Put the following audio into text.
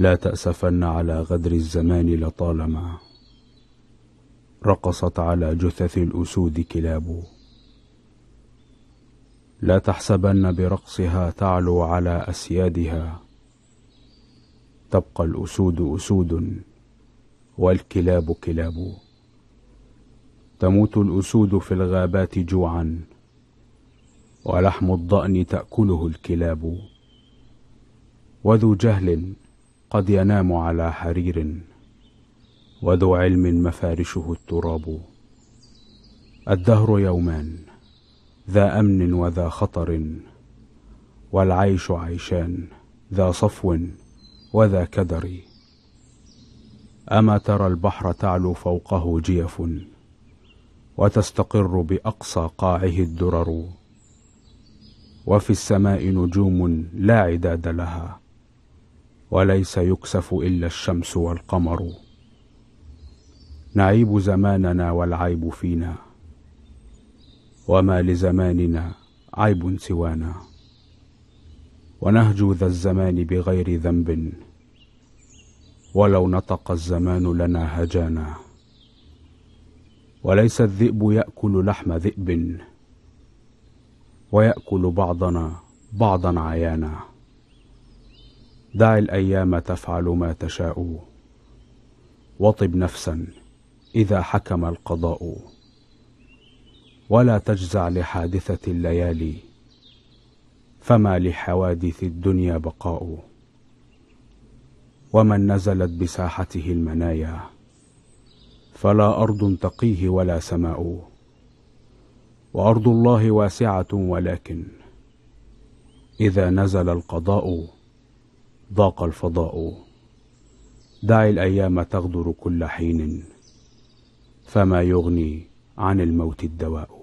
لا تأسفن على غدر الزمان لطالما رقصت على جثث الأسود كلاب لا تحسبن برقصها تعلو على أسيادها تبقى الأسود أسود والكلاب كلاب تموت الأسود في الغابات جوعا ولحم الضأن تأكله الكلاب وذو جهل قد ينام على حرير وذو علم مفارشه التراب الدهر يومان ذا أمن وذا خطر والعيش عيشان ذا صفو وذا كدر أما ترى البحر تعلو فوقه جيف وتستقر بأقصى قاعه الدرر وفي السماء نجوم لا عداد لها وليس يكسف إلا الشمس والقمر نعيب زماننا والعيب فينا وما لزماننا عيب سوانا ونهجو ذا الزمان بغير ذنب ولو نطق الزمان لنا هجانا وليس الذئب يأكل لحم ذئب ويأكل بعضنا بعضا عيانا دع الأيام تفعل ما تشاء وطب نفسا إذا حكم القضاء ولا تجزع لحادثة الليالي فما لحوادث الدنيا بقاء ومن نزلت بساحته المنايا فلا أرض تقيه ولا سماء وأرض الله واسعة ولكن إذا نزل القضاء ضاق الفضاء دع الأيام تغدر كل حين فما يغني عن الموت الدواء